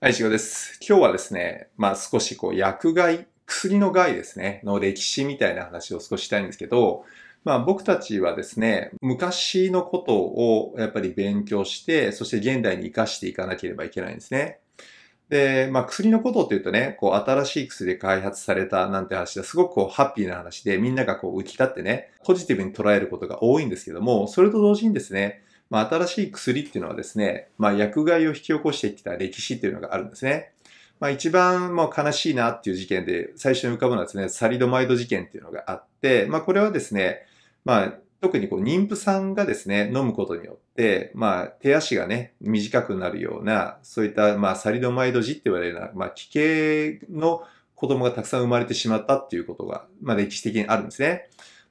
はい、しごです。今日はですね、まあ少しこう薬害、薬の害ですね、の歴史みたいな話を少ししたいんですけど、まあ僕たちはですね、昔のことをやっぱり勉強して、そして現代に活かしていかなければいけないんですね。で、まあ薬のことっていうとね、こう新しい薬で開発されたなんて話はすごくこうハッピーな話でみんながこう浮き立ってね、ポジティブに捉えることが多いんですけども、それと同時にですね、まあ、新しい薬っていうのはですね、まあ、薬害を引き起こしてきた歴史っていうのがあるんですね。まあ、一番もう悲しいなっていう事件で、最初に浮かぶのはですね、サリドマイド事件っていうのがあって、まあ、これはですね、まあ、特にこう妊婦さんがですね、飲むことによって、まあ、手足がね、短くなるような、そういった、まあ、サリドマイド児って言われるような、まあ、形の子供がたくさん生まれてしまったっていうことが、まあ、歴史的にあるんですね。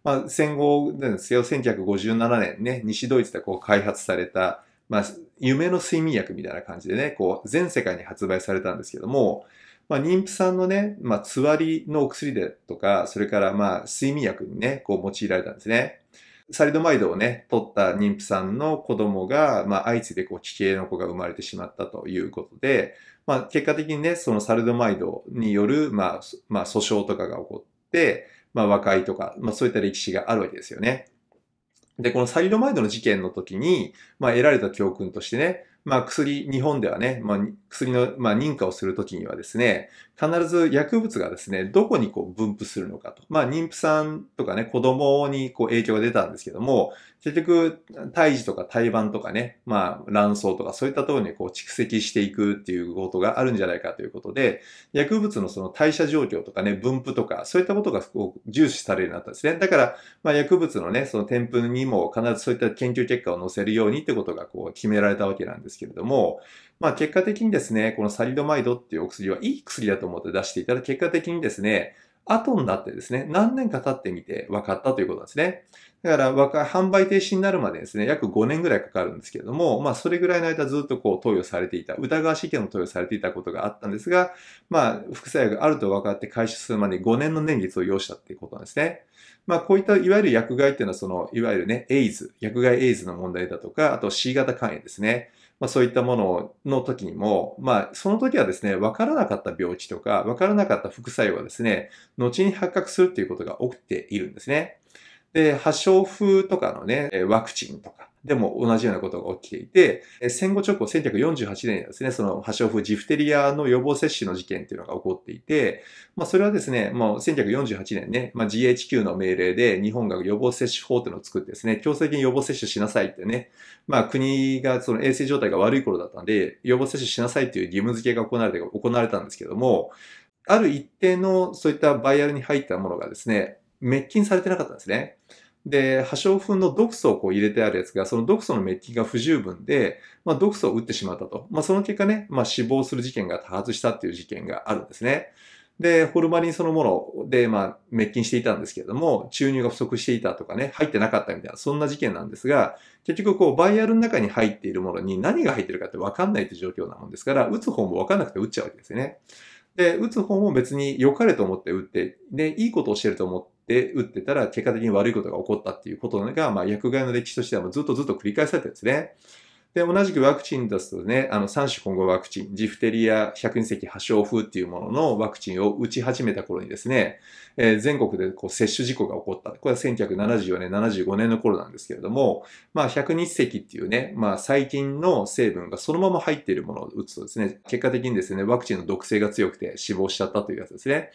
まあ、戦後なんですよ、1957年ね、西ドイツでこう開発された、まあ、夢の睡眠薬みたいな感じでね、こう、全世界に発売されたんですけども、まあ、妊婦さんのね、まあ、つわりのお薬でとか、それからまあ、睡眠薬にね、こう用いられたんですね。サリドマイドをね、取った妊婦さんの子供が、まあ、相次いでこう、危険の子が生まれてしまったということで、まあ、結果的にね、そのサリドマイドによる、まあ、まあ、訴訟とかが起こって、まあ和解とか、まあそういった歴史があるわけですよね。で、このサリドマイドの事件の時に、まあ得られた教訓としてね、まあ薬、日本ではね、まあ薬の、まあ認可をするときにはですね、必ず薬物がですね、どこにこう分布するのかと。まあ、妊婦さんとかね、子供にこう影響が出たんですけども、結局、胎児とか胎盤とかね、まあ、卵巣とかそういったところにこう蓄積していくっていうことがあるんじゃないかということで、薬物のその代謝状況とかね、分布とか、そういったことがこう重視されるようになったんですね。だから、まあ、薬物のね、その添付にも必ずそういった研究結果を載せるようにってことがこう決められたわけなんですけれども、まあ結果的にですね、このサリドマイドっていうお薬はいい薬だと思って出していたら結果的にですね、後になってですね、何年か経ってみて分かったということなんですね。だから、販売停止になるまでですね、約5年ぐらいかかるんですけれども、まあ、それぐらいの間ずっとこう、投与されていた、疑わしいけど投与されていたことがあったんですが、まあ、副作用があると分かって回収するまで5年の年月を要したっていうことなんですね。まあ、こういったいわゆる薬害っていうのは、その、いわゆるね、エイズ、薬害エイズの問題だとか、あと C 型肝炎ですね。まあ、そういったものの時にも、まあ、その時はですね、分からなかった病気とか、分からなかった副作用はですね、後に発覚するっていうことが起きているんですね。で、破傷風とかのね、ワクチンとか、でも同じようなことが起きていて、戦後直後1948年にですね、その破傷風ジフテリアの予防接種の事件っていうのが起こっていて、まあそれはですね、もう1948年ね、まあ GHQ の命令で日本が予防接種法ていうのを作ってですね、強制的に予防接種しなさいってね、まあ国がその衛生状態が悪い頃だったんで、予防接種しなさいっていう義務付けが行われて、行われたんですけども、ある一定のそういったバイアルに入ったものがですね、滅菌されてなかったんですね。で、破傷粉の毒素をこう入れてあるやつが、その毒素の滅菌が不十分で、まあ、毒素を打ってしまったと。まあ、その結果ね、まあ、死亡する事件が多発したっていう事件があるんですね。で、ホルマリンそのもので、まあ、滅菌していたんですけれども、注入が不足していたとかね、入ってなかったみたいな、そんな事件なんですが、結局、こう、バイアルの中に入っているものに何が入ってるかって分かんないという状況なもんですから、打つ方も分かんなくて打っちゃうわけですよね。で、打つ方も別に良かれと思って打って、で、いいことをしてると思って、で打ってたら結果的に悪いことが起こったっていうことが、まあ、薬害の歴史としてはもうずっとずっと繰り返されてるんですね。で、同じくワクチンですとね、あの、3種混合ワクチン、ジフテリア百2隻破傷風っていうもののワクチンを打ち始めた頃にですね、えー、全国でこう接種事故が起こった。これは1974年、75年の頃なんですけれども、まあ、百2隻っていうね、まあ、細菌の成分がそのまま入っているものを打つとですね、結果的にですね、ワクチンの毒性が強くて死亡しちゃったというやつですね。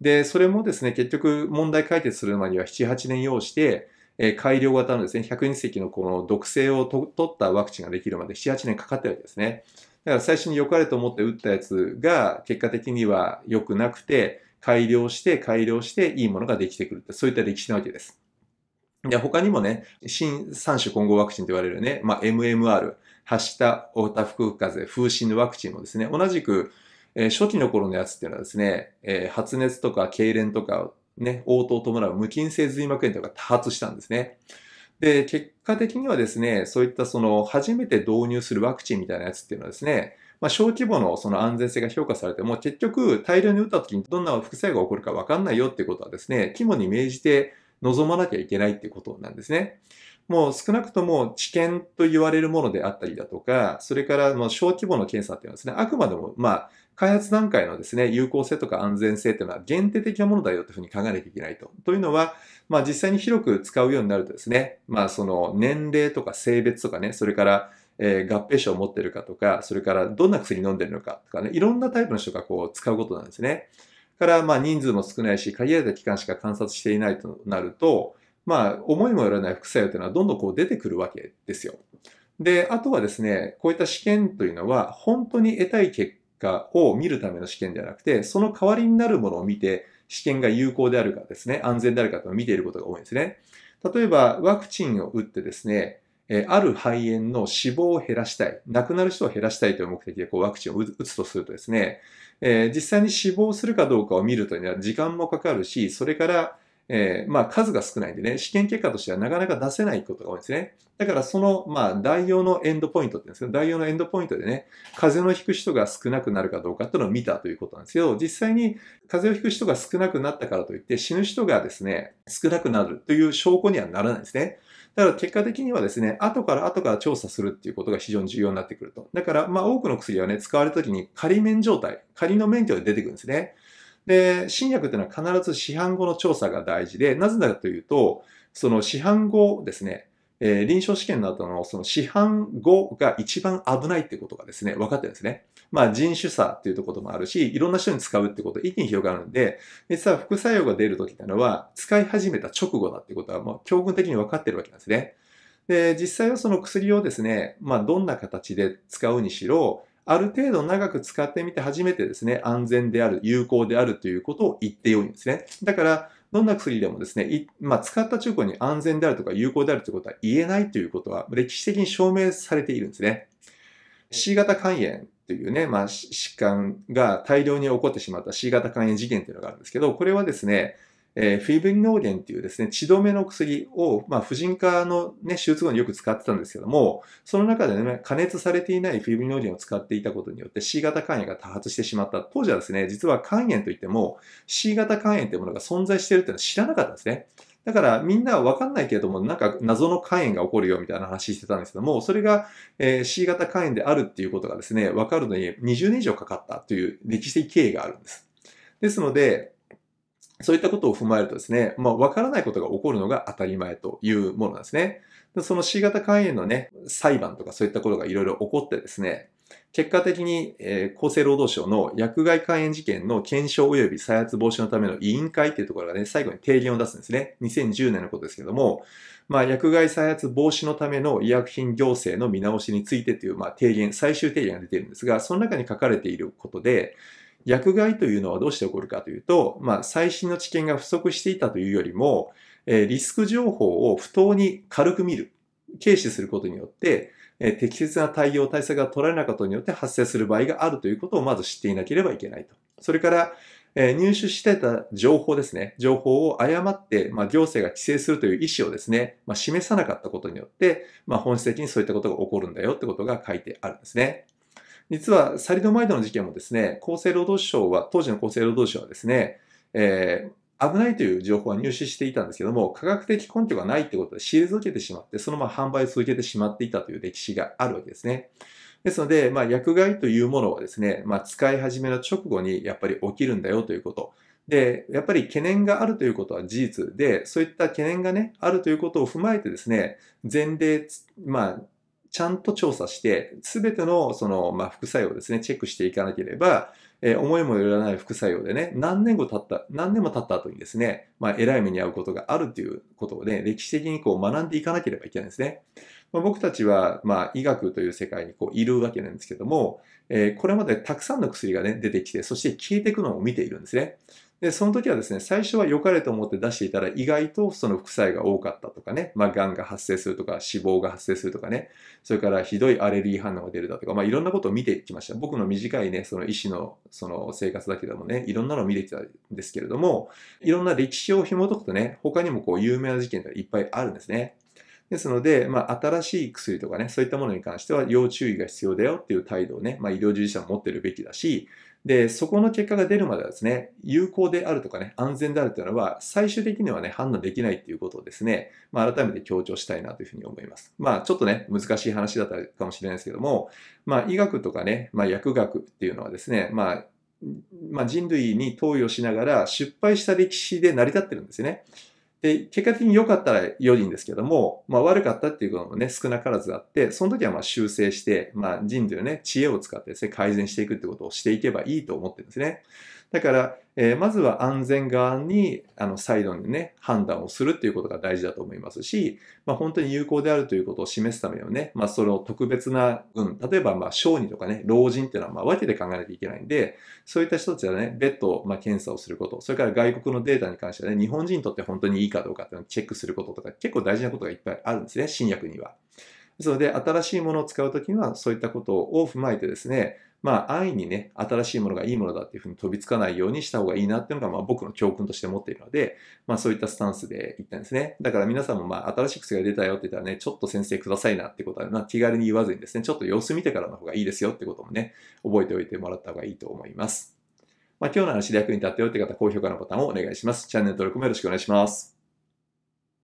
で、それもですね、結局問題解決するまには7、8年要して、え改良型のですね、120隻のこの毒性を取ったワクチンができるまで7、8年かかってるわけですね。だから最初に良かれと思って打ったやつが結果的には良くなくて、改良して改良していいものができてくるって、そういった歴史なわけです。で、他にもね、新3種混合ワクチンと言われるね、まあ、MMR、発したオタフク風邪、風疹のワクチンもですね、同じくえー、初期の頃のやつっていうのはですね、えー、発熱とか痙攣とか、ね、応答を伴う無菌性髄膜炎とか多発したんですね。で、結果的にはですね、そういったその初めて導入するワクチンみたいなやつっていうのはですね、まあ、小規模のその安全性が評価されても、結局大量に打った時にどんな副作用が起こるかわかんないよっていうことはですね、肝に銘じて望まなきゃいけないっていうことなんですね。もう少なくとも治験と言われるものであったりだとか、それからもう小規模の検査っていうのはですね、あくまでも、まあ、開発段階のですね、有効性とか安全性っていうのは限定的なものだよというふうに考えなきゃいけないと。というのは、まあ実際に広く使うようになるとですね、まあその年齢とか性別とかね、それから、えー、合併症を持ってるかとか、それからどんな薬飲んでるのかとかね、いろんなタイプの人がこう使うことなんですね。から、まあ、人数も少ないし、限られた期間しか観察していないとなると、まあ、思いもよらない副作用というのはどんどんこう出てくるわけですよ。で、あとはですね、こういった試験というのは、本当に得たい結果を見るための試験ではなくて、その代わりになるものを見て、試験が有効であるかですね、安全であるかと見ていることが多いんですね。例えば、ワクチンを打ってですね、えある肺炎の死亡を減らしたい、亡くなる人を減らしたいという目的でこうワクチンを打つとするとですね、えー、実際に死亡するかどうかを見るというのは時間もかかるし、それから、えー、まあ、数が少ないんでね、試験結果としてはなかなか出せないことが多いんですね。だからその、まあ、代用のエンドポイントって言うんですけど、代用のエンドポイントでね、風邪のひく人が少なくなるかどうかっていうのを見たということなんですけど、実際に風邪をひく人が少なくなったからといって、死ぬ人がですね、少なくなるという証拠にはならないんですね。だから結果的にはですね、後から後から調査するっていうことが非常に重要になってくると。だから、まあ多くの薬はね、使われた時に仮免状態、仮の免許で出てくるんですね。で、新薬っていうのは必ず市販後の調査が大事で、なぜならというと、その市販後ですね、えー、臨床試験の後のその市販後が一番危ないってことがですね、分かってるんですね。まあ人種差っていうこともあるし、いろんな人に使うってこと一気に広がるんで、実は副作用が出るときってのは、使い始めた直後だってことは、もう教訓的に分かってるわけなんですね。で、実際はその薬をですね、まあどんな形で使うにしろ、ある程度長く使ってみて初めてですね、安全である、有効であるということを言ってよいんですね。だから、どんな薬でもですね、まあ、使った直後に安全であるとか有効であるということは言えないということは歴史的に証明されているんですね。C 型肝炎というね、まあ、疾患が大量に起こってしまった C 型肝炎事件というのがあるんですけど、これはですね、えー、フィブリノーゲンっていうですね、血止めの薬を、まあ、婦人科のね、手術後によく使ってたんですけども、その中でね、加熱されていないフィブリノーゲンを使っていたことによって C 型肝炎が多発してしまった。当時はですね、実は肝炎といっても C 型肝炎というものが存在しているというのは知らなかったんですね。だからみんなはわかんないけれども、なんか謎の肝炎が起こるよみたいな話してたんですけども、それが、え C 型肝炎であるっていうことがですね、わかるのに20年以上かかったという歴史的経緯があるんです。ですので、そういったことを踏まえるとですね、まあ、わからないことが起こるのが当たり前というものなんですね。その C 型肝炎のね、裁判とかそういったことがいろいろ起こってですね、結果的に、えー、厚生労働省の薬害肝炎事件の検証及び再発防止のための委員会っていうところがね、最後に提言を出すんですね。2010年のことですけども、まあ、薬害再発防止のための医薬品行政の見直しについてという、まあ、提言、最終提言が出ているんですが、その中に書かれていることで、薬害というのはどうして起こるかというと、まあ、最新の知見が不足していたというよりも、えー、リスク情報を不当に軽く見る、軽視することによって、え適切な対応、対策が取られなかったことによって発生する場合があるということをまず知っていなければいけないと。それから、え入手してた情報ですね、情報を誤って、まあ、行政が規制するという意思をですね、まあ、示さなかったことによって、まあ、本質的にそういったことが起こるんだよってことが書いてあるんですね。実は、サリドマイドの事件もですね、厚生労働省は、当時の厚生労働省はですね、えー、危ないという情報は入手していたんですけども、科学的根拠がないってことで退続けてしまって、そのまま販売を続けてしまっていたという歴史があるわけですね。ですので、まあ、薬害というものはですね、まあ、使い始めの直後にやっぱり起きるんだよということ。で、やっぱり懸念があるということは事実で、そういった懸念がね、あるということを踏まえてですね、前例、まあ、ちゃんと調査して、すべての、その、まあ、副作用ですね、チェックしていかなければ、えー、思いもよらない副作用でね、何年後経った、何年も経った後にですね、まあ、偉い目に遭うことがあるということをね、歴史的にこう学んでいかなければいけないんですね。まあ、僕たちは、まあ、医学という世界にこういるわけなんですけども、えー、これまでたくさんの薬がね、出てきて、そして消えていくのを見ているんですね。で、その時はですね、最初は良かれと思って出していたら意外とその副作用が多かったとかね、まあ、癌が発生するとか、死亡が発生するとかね、それからひどいアレルギー反応が出るだとか、まあ、いろんなことを見てきました。僕の短いね、その医師のその生活だけでもね、いろんなのを見てきたんですけれども、いろんな歴史を紐解くとね、他にもこう有名な事件がいっぱいあるんですね。ですので、まあ、新しい薬とかね、そういったものに関しては要注意が必要だよっていう態度をね、まあ、医療従事者も持ってるべきだし、で、そこの結果が出るまではですね、有効であるとかね、安全であるというのは、最終的にはね、判断できないっていうことをですね、まあ、改めて強調したいなというふうに思います。まあ、ちょっとね、難しい話だったかもしれないですけども、まあ、医学とかね、まあ、薬学っていうのはですね、まあ、まあ、人類に投与しながら失敗した歴史で成り立ってるんですよね。で、結果的に良かったら良いんですけども、まあ悪かったっていうこともね、少なからずあって、その時はまあ修正して、まあ人類のね、知恵を使ってですね、改善していくってことをしていけばいいと思ってるんですね。だから、えー、まずは安全側に、あの、再度にね、判断をするっていうことが大事だと思いますし、まあ、本当に有効であるということを示すためにはね、まあ、その特別な、うん、例えば、まあ、小児とかね、老人っていうのは、まあ、分けて考えなきゃいけないんで、そういった人たちはね、別途、まあ、検査をすること、それから外国のデータに関してはね、日本人にとって本当にいいかどうかっていうのをチェックすることとか、結構大事なことがいっぱいあるんですね、新薬には。ですので、新しいものを使うときには、そういったことを踏まえてですね、まあ、安易にね、新しいものがいいものだっていうふうに飛びつかないようにした方がいいなっていうのが、まあ、僕の教訓として持っているので、まあ、そういったスタンスで言ったんですね。だから皆さんも、まあ、新しい薬が出たよって言ったらね、ちょっと先生くださいなってことは、まあ、気軽に言わずにですね、ちょっと様子見てからの方がいいですよってこともね、覚えておいてもらった方がいいと思います。まあ、今日の話で役に立ったよって方、高評価のボタンをお願いします。チャンネル登録もよろしくお願いします。